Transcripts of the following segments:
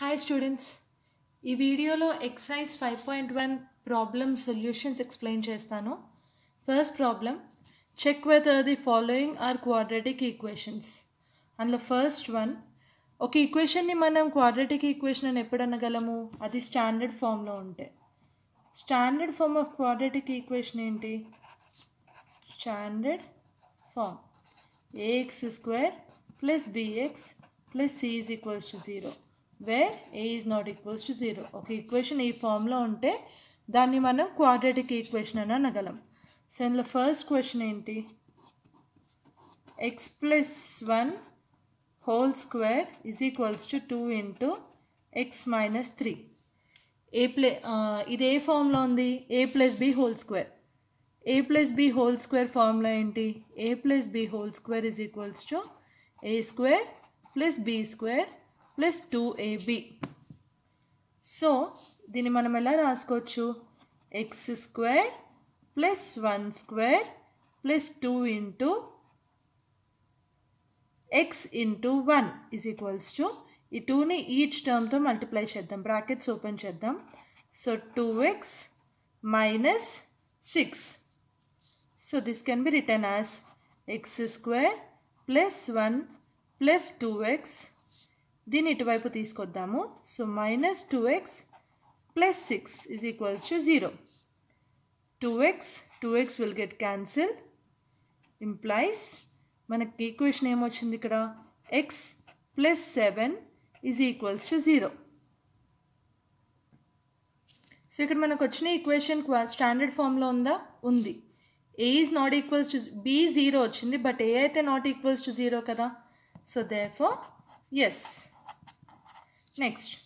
Hi students ఈ వీడియోలో exercise five point one problem solutions explain చేస్తాను first problem check whether the following are quadratic equations అందులో first one ఒక ఈక్వేషన్ని మనం క్వాడ్రటిక్ ఈక్వేషన్ అని ఎప్పుడు అనగలము అది స్టాండర్డ్ ఫామ్లో ఉంటే standard form of quadratic equation ఏంటి standard form a x square plus b x plus c is equals to zero where a is not equals to zero ఒక ఈక్వేషన్ ఈ ఫామ్లో ఉంటే దాన్ని మనం క్వాడ్రేటిక్ ఈక్వేషన్ అని అనగలం సో ఇందులో ఫస్ట్ క్వశ్చన్ ఏంటి x plus one whole square is equals to two into x minus three ఏ ప్లే ఇది ఏ ఫామ్లో ఉంది a plus b whole square a plus b whole square formula ఏంటి a plus b whole square is equals to a square plus b square -2ab so దీని మనం అలా రాసుకోవచ్చు x2 + 12 + 2 * x * 1 = ఈ 2 ని ఈచ్ టర్మ్ తో మల్టిప్లై చేద్దాం brackets open చేద్దాం so 2x - 6 so this can be written as x2 + 1 + 2x దీన్ని ఇటువైపు తీసుకొద్దాము so minus two x plus six is equals to zero two x two x will get cancel implies మనకి equation ఏమొచ్చింది ఇక్కడ x plus seven is equals to zero so ఇక్కడ మనకు వచ్చిన equation standard ఫామ్లో ఉందా ఉంది a is not equals to b zero వచ్చింది బట్ ఏ అయితే నాట్ ఈక్వల్స్ టు జీరో కదా so for yes Next,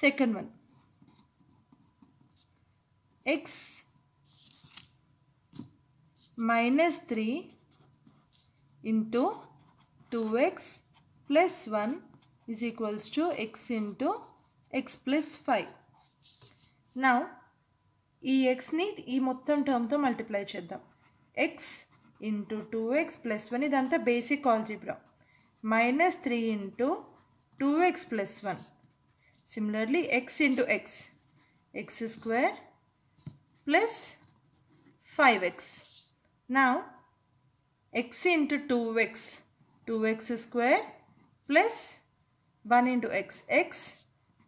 second one. x minus 3 into 2x plus 1 is equals to x into x plus 5. నా ఈ ఎక్స్ని ఈ మొత్తం టర్మ్తో multiply చేద్దాం x into two x plus one ఇదంతా basic algebra minus three into two x plus one Similarly, x into x, x square plus 5x. Now, x into 2x, 2x square plus 1 into x, x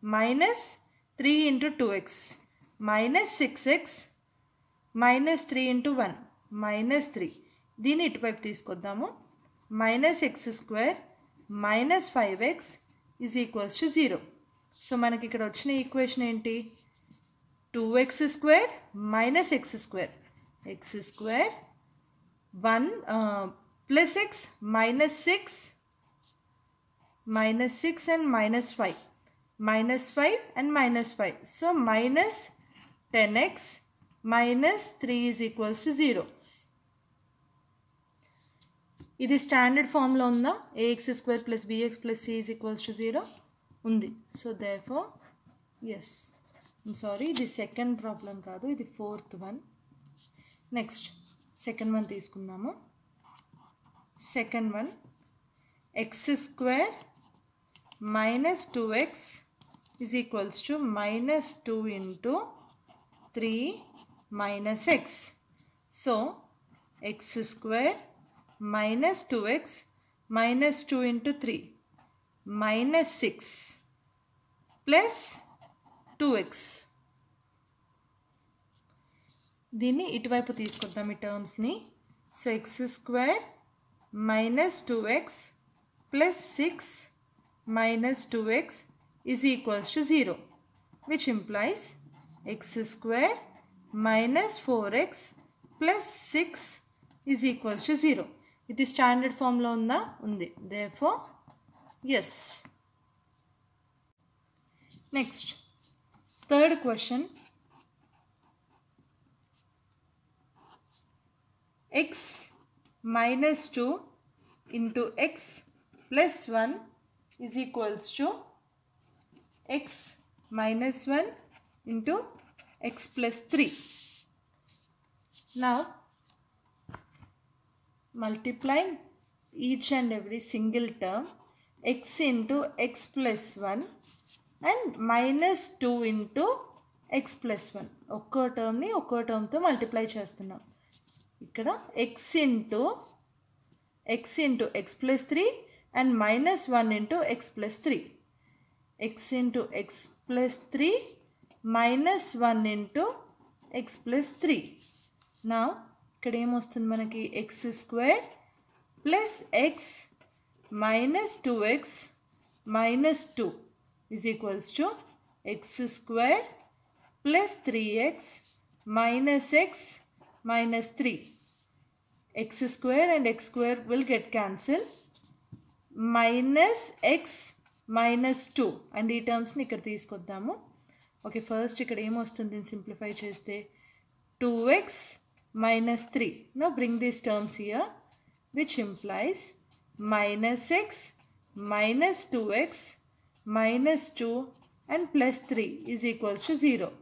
minus 3 into 2x, minus 6x, minus 3 into 1, minus 3. it ఇటువైపు this minus minus x square minus five x is equals to zero. So మనకి ఇక్కడ వచ్చిన equation ఏంటి two x square minus x square x square one plus x minus six minus six and minus five minus five and minus five so minus ten x minus three is equals to zero ఇది standard ఫామ్లో ఉందా a x square plus b x plus c is equals to zero ఉంది so for yes sorry ఇది second problem కాదు ఇది fourth one next second one తీసుకున్నాము second one x square minus two x is equals to minus two into three minus x so x square minus two x minus two into three minus six plus two x దీన్ని ఇటువైపు తీసుకుందాం ఈ టర్మ్స్ని so x square minus two x plus six minus two x is equals to zero which implies x square minus four x plus six is equals to zero ఇది standard ఫామ్లో ఉందా ఉంది దే ఫోర్ Yes. Next, third question. x minus 2 into x plus 1 is equals to x minus 1 into x plus 3. Now, multiplying each and every single term x into x plus one and minus two into x plus one ఒక్కో టర్మ్ని ఒక్కో టర్మ్తో multiply చేస్తున్నాం ఇక్కడ x into x into x plus three and minus one into x plus three x into x plus three minus one into x plus three నా ఇక్కడ ఏమొస్తుంది మనకి x square plus x minus 2x minus 2 is equals to x square plus 3x minus x minus 3. x square and x square will get cancelled. Minus x minus 2 and ఈ టర్మ్స్ని ఇక్కడ తీసుకొద్దాము okay first ఇక్కడ ఏమొస్తుంది దీన్ని simplify చేస్తే two x minus three నా bring these terms here which implies minus x minus 2x minus 2 and plus 3 is equals to 0.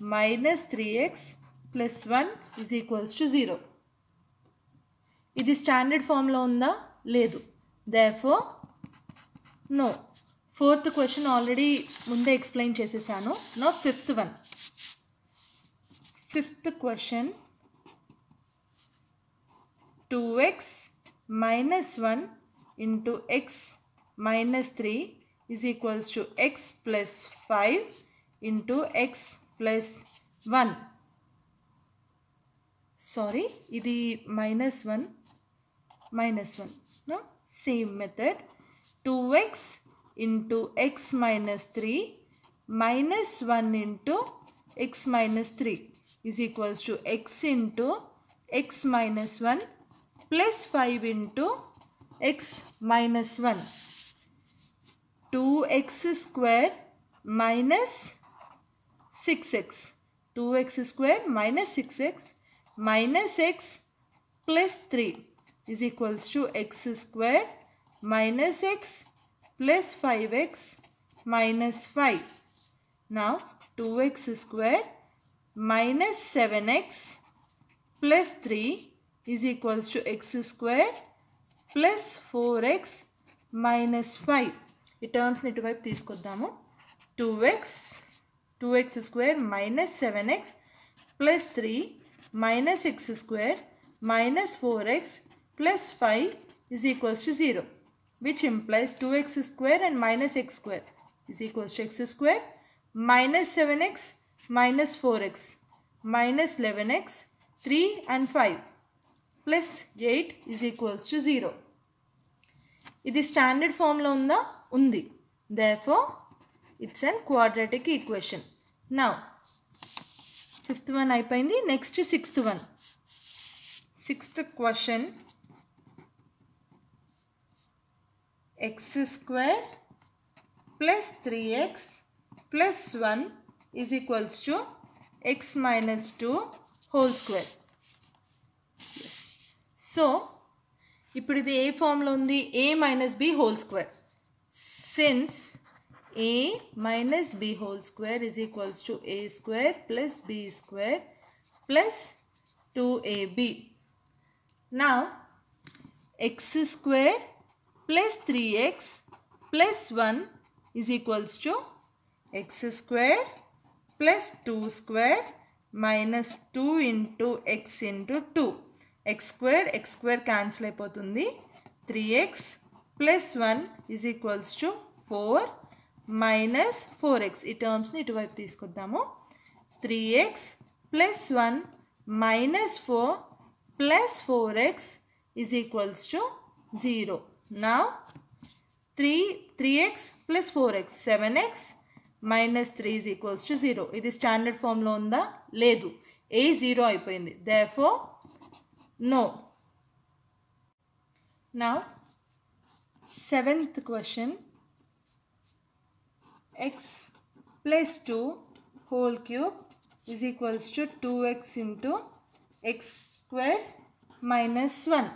Minus 3x plus 1 is equals to 0. ఇది standard ఫామ్లో ఉందా లేదు దేఫో నో ఫోర్త్ క్వశ్చన్ ఆల్రెడీ ముందే explain చేసేసాను no fifth one fifth question two x minus 1 into x minus 3 is equals to x plus 5 into x plus 1. Sorry, it is minus 1, minus 1. No? Same method. 2x into x minus 3 minus 1 into x minus 3 is equals to x into x minus 1 plus 5 into x minus 1. 2x square minus 6x. 2x square minus 6x minus x plus 3 is equals to x square minus x plus 5x minus 5. Now 2x square minus 7x plus 3 is equals to x square plus 4x minus 5. E terms need to write this 2x, 2x square minus 7x plus 3 minus x square minus 4x plus 5 is equals to 0 which implies 2x square and minus x square is equals to x square minus 7x minus 4x minus 11x 3 and 5 plus 8 is equals to 0. It is standard form the undi. Therefore, it's an quadratic equation. Now, fifth one I find the next to sixth one. Sixth question. x square plus 3x plus 1 is equals to x minus 2 whole square. So, now A formula is A minus B whole square. Since A minus B whole square is equals to A square plus B square plus 2AB. Now, x square plus 3x plus 1 is equals to x square plus 2 square minus 2 into x into 2. X square x square cancel అయిపోతుంది three x plus one is equals to four minus four x ఈ టర్మ్స్ని ఇటువైపు తీసుకొద్దాము three x plus one minus four plus four x is equals to zero నా three three x plus four x seven x minus three is equals to zero ఇది standard ఫామ్లో ఉందా లేదు ఏ జీరో అయిపోయింది దే four No. Now, seventh question. x plus 2 whole cube is to two x into x square minus one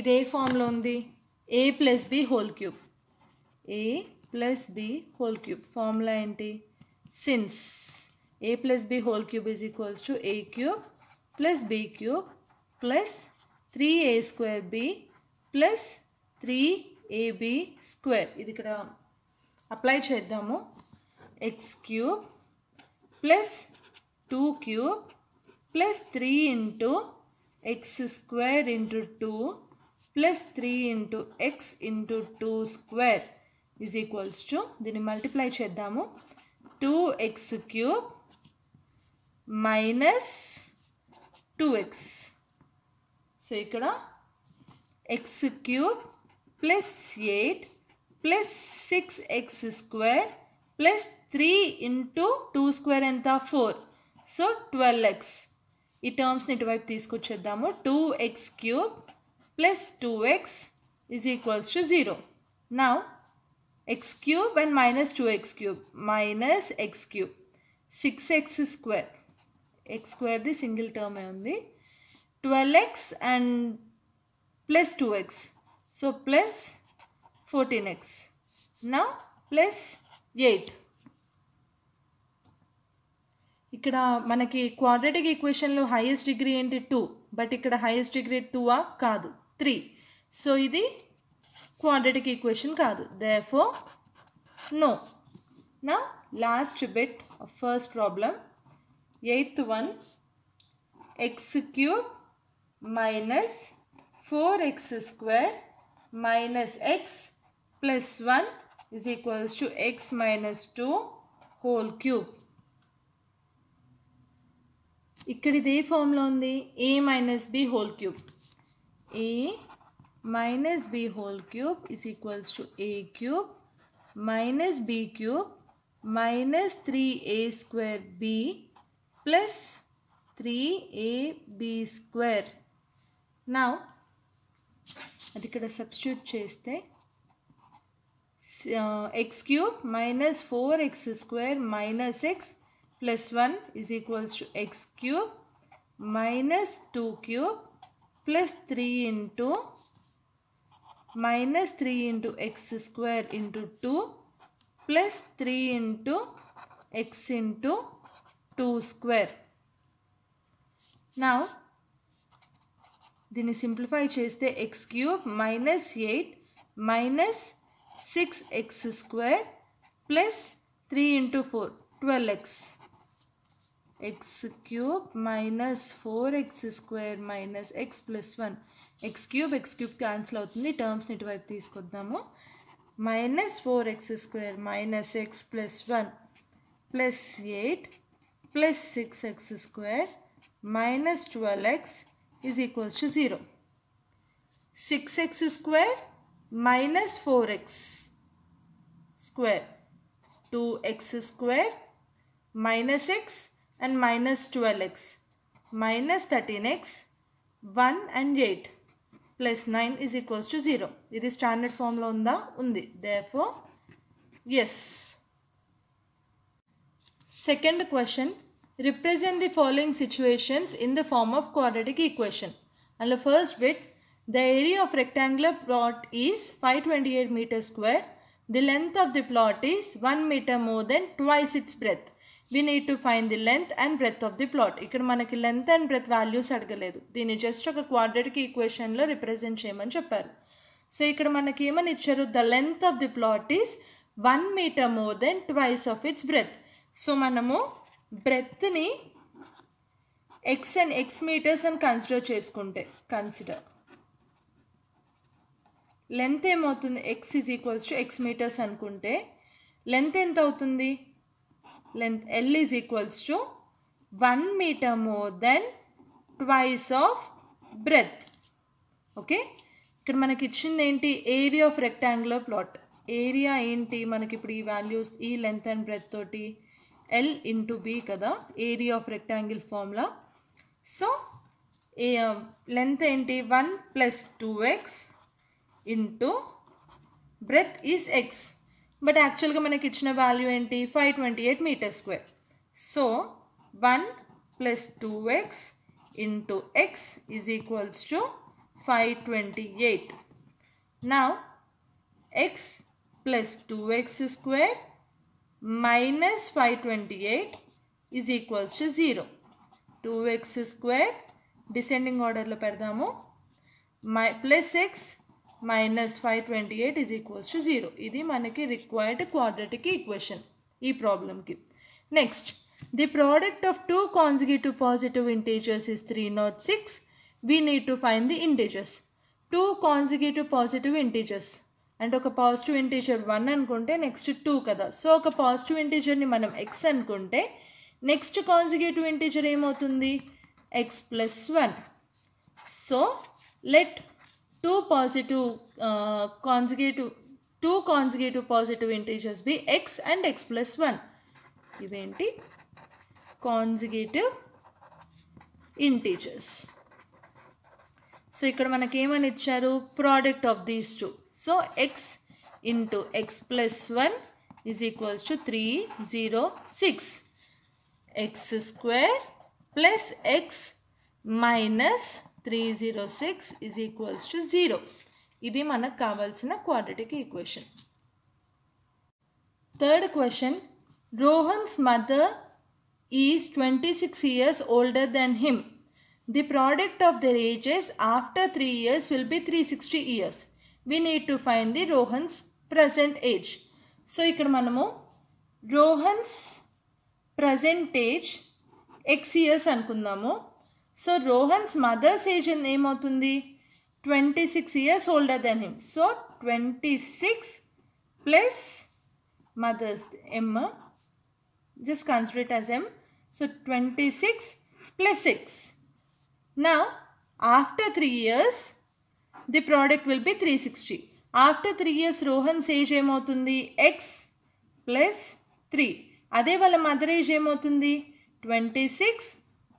ఇది ఏ ఫామ్లో ఉంది a plus b whole cube a plus b whole cube formula ఏంటి since a plus b whole cube is equals to a cube plus b cube plus three a square b plus three a b square ఇది ఇక్కడ apply చేద్దాము x cube plus two cube plus three into x square into two plus three into x into two square is equals to దీన్ని multiply చేద్దాము two x cube minus two x so ఇక్కడ x cube plus eight plus six x square plus three into two square ఎంత four so twelve x ఈ టర్మ్స్ని ఇటువైపు తీసుకొచ్చేద్దాము two x cube plus two x is equals to zero నా x cube and minus two x cube minus x cube six x square x స్క్వేర్ది single టర్మే ఉంది 12x and plus 2x. So plus 14x. Now plus 8. ఇక్కడ మనకి quadratic ఈక్వేషన్లో highest degree ఏంటి two but ఇక్కడ highest degree టూవా కాదు త్రీ సో ఇది క్వాడ్రటిక్ ఈక్వేషన్ కాదు దే ఫో నో నా last bit first problem eighth one x cube minus 4x square minus x plus 1 is equals to x minus 2 whole cube. ఇక్కడ ఇదే ఫామ్లో ఉంది a minus b whole cube a minus b whole cube is equals to a cube minus b cube minus three a square b plus three a b square నా అది ఇక్కడ substitute చేస్తే x cube minus four x square minus x plus one is equals to x cube minus two cube plus three into minus three into x square into two plus three into x into two square నా దీన్ని simplify చేస్తే x cube minus eight minus six x square plus three into four twelve x x cube minus four x square minus x plus one x cube x cube cancel అవుతుంది టర్మ్స్ని ఇటువైపు తీసుకొద్దాము minus four x square minus x plus one plus eight plus six x square minus twelve x is equals to 0. 6x square minus 4x square. 2x square minus x and minus 12x minus 13x 1 and 8 plus 9 is equals to 0. It is standard formula on the undi. Therefore, yes. Second question represent the following situations in the form of quadratic equation. And the first bit, the area of rectangular plot is 528 meter square. The length of the plot is 1 meter more than twice its breadth. We need to find the length and breadth of the plot ఇక్కడ మనకి length and breath values అడగలేదు దీన్ని just ఒక quadratic ఈక్వేషన్లో represent చేయమని చెప్పారు so ఇక్కడ మనకి ఏమని ఇచ్చారు the length of the plot is one metre more than twice of its breadth so మనము బ్రెత్ని ఎక్స్ అండ్ ఎక్స్ మీటర్స్ అని కన్సిడర్ చేసుకుంటే కన్సిడర్ లెంత్ ఏమవుతుంది x is equals to x metres అనుకుంటే లెంత్ ఎంత అవుతుంది length l is equals to one metre more than twice of breadth okay ఇక్కడ మనకి ఇచ్చింది ఏంటి area of rectangular plot area ఏంటి మనకి ఇప్పుడు ఈ వాల్యూస్ ఈ లెంత్ అండ్ బ్రెత్ తోటి ఎల్ ఇంటూ బి కదా area of rectangle formula so length ఏంటి one plus two x into breadth is x but యాక్చువల్గా మనకి ఇచ్చిన వాల్యూ ఏంటి five twenty eight metre square so one plus two x into x is equals to five twenty eight నా x plus two x square minus 528 is equals to 0. 2x square descending order lo perdamu my plus x minus 528 is equals to 0. Idi manaki required quadratic equation. E problem ki. Next, the product of two consecutive positive integers is 306. We need to find the integers. Two consecutive positive integers. And ఒక positive integer one అనుకుంటే next two కదా so ఒక positive ఇంటీజర్ని మనం x అనుకుంటే next consecutive integer ఏమవుతుంది x plus one so let two positive consecutive two consecutive positive integers be x and x plus one ఇవేంటి consecutive integers so ఇక్కడ మనకి ఏమని ఇచ్చారు product of these two So, x into x plus 1 is equals to 306. x square plus x minus 306 is equals to 0. Idi mana kavals in a quadratic equation. Third question. Rohan's mother is 26 years older than him. The product of their ages after 3 years will be 360 years. We need to find the Rohan's present age so ఇక్కడ మనము Rohan's present age x years అనుకుందాము so Rohan's mother's age ఏమవుతుంది twenty six years older than him so twenty six plus mother's m just considered as m so twenty six plus six నా after three years the product will be three sixty after three years Rohan's age ఏమవుతుంది x plus three అదే వాళ్ళ mother age ఏమవుతుంది twenty six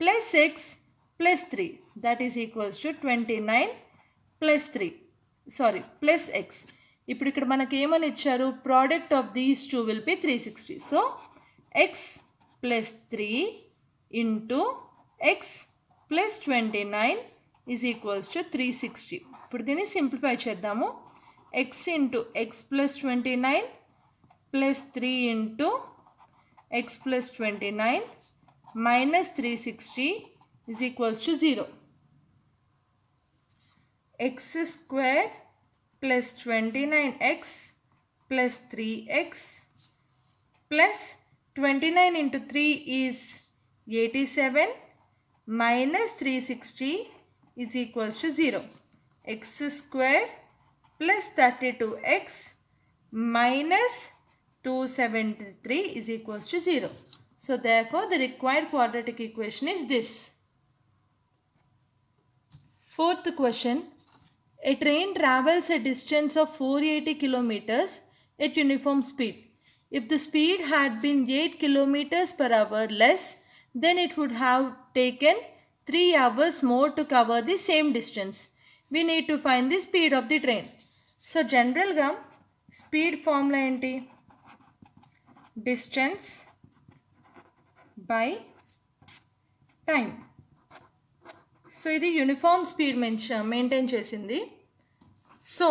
plus six plus three that is equals to twenty nine plus three sorry plus x ఇప్పుడు ఇక్కడ మనకి ఏమని ఇచ్చారు product of these two will be three sixty so x plus three into x plus twenty nine is equals to 360. Put the simplify chedamo x into x plus 29 plus 3 into x plus 29 minus 360 is equals to 0. x square plus 29x plus 3x plus 29 into 3 is 87 minus 360 is equals to 0. x square plus 32x minus 273 is equals to 0. So therefore the required quadratic equation is this. Fourth question. A train travels a distance of 480 kilometers at uniform speed. If the speed had been 8 kilometers per hour less, then it would have taken three hours more to cover the same distance We need to find the speed of the train so జనరల్గా speed formula ఏంటి distance by time so ఇది uniform speed mention maintain చేసింది సో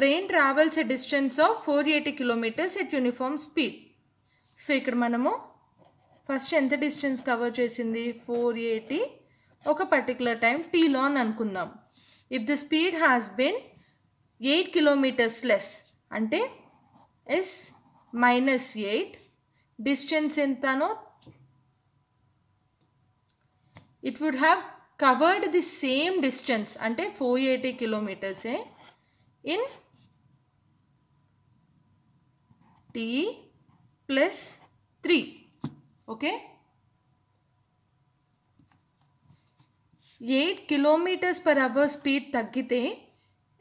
train travels distance of four eighty kilometres at uniform speed so ఇక్కడ మనము first ఎంత distance cover చేసింది four eighty ఒక పర్టికులర్ టైం టీలో అని అనుకుందాం if the speed has been eight kilometres less అంటే ఎస్ మైనస్ ఎయిట్ డిస్టెన్స్ ఎంతనో it would have covered the same distance అంటే ఫోర్ ఎయిటీ కిలోమీటర్సే in t plus three okay eight kilometres per hour speed తగ్గితే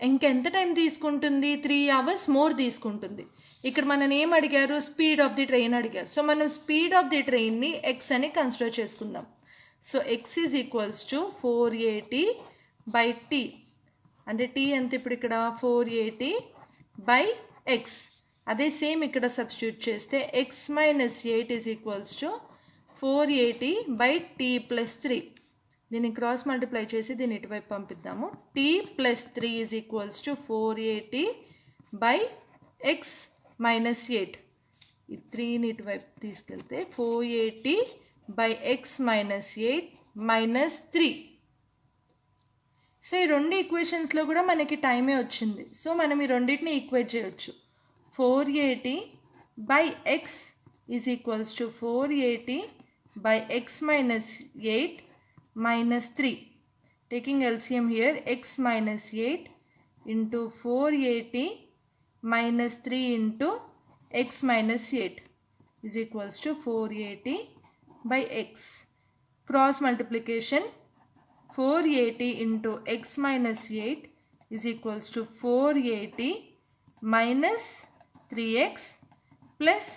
ఇంకెంత time తీసుకుంటుంది three hours more తీసుకుంటుంది ఇక్కడ మనం ఏం అడిగారు స్పీడ్ ఆఫ్ ది ట్రైన్ అడిగారు సో మనం స్పీడ్ ఆఫ్ ది ట్రైన్ని ఎక్స్ అని కన్సిడర్ చేసుకుందాం so x is equals to four eighty by t అంటే టీ ఎంత ఇప్పుడు ఇక్కడ ఫోర్ ఏటీ బై ఎక్స్ అదే సేమ్ ఇక్కడ సబ్స్టిట్యూట్ చేస్తే x minus eight is equals to four eighty by t plus three దీన్ని క్రాస్ మల్టిప్లై చేసి దీన్ని ఇటువైపు పంపిద్దాము t plus three is equals to four eighty by x minus eight ఈ త్రీని ఇటువైపు తీసుకెళ్తే four eighty by x minus eight minus three so ఈ రెండు ఈక్వేషన్స్లో కూడా మనకి టైమే వచ్చింది సో మనం ఈ రెండింటిని ఈక్వేట్ చేయొచ్చు 480 by x is equals to 480 by x minus 8 minus 3. Taking LCM here x minus 8 into 480 minus 3 into x minus 8 is equals to 480 by x. Cross multiplication 480 into x minus 8 is equals to 480 minus three x plus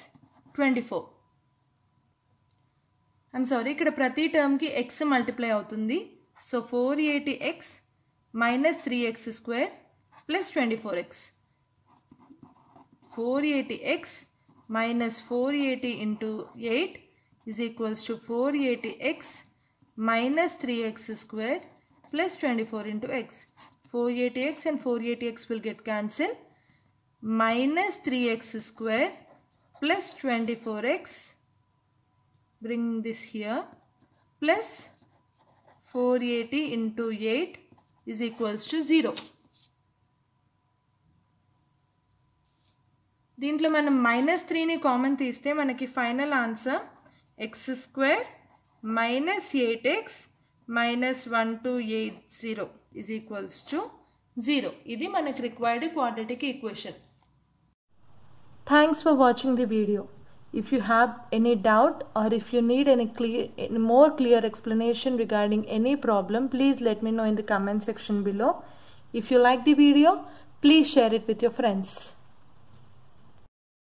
twenty four I'm sorry ఇక్కడ ప్రతి టర్మ్కి x multiply అవుతుంది so four eighty x minus three x square plus twenty four x four eighty x minus four eighty into eight is equals to four eighty x minus three x square plus twenty four into x four eighty x and four eighty x will get cancel minus 3x square plus 24x bring this here plus 480 into 8 is equals to 0 దీంట్లో మనం minus త్రీని common తీస్తే మనకి final answer x square minus eight x minus one two eight zero is equals to zero ఇది మనకి required క్వాంటిటీకి equation Thanks for watching the video. If you have any doubt or if you need any clear, more clear explanation regarding any problem, please let me know in the comment section below. If you like the video, please share it with your friends.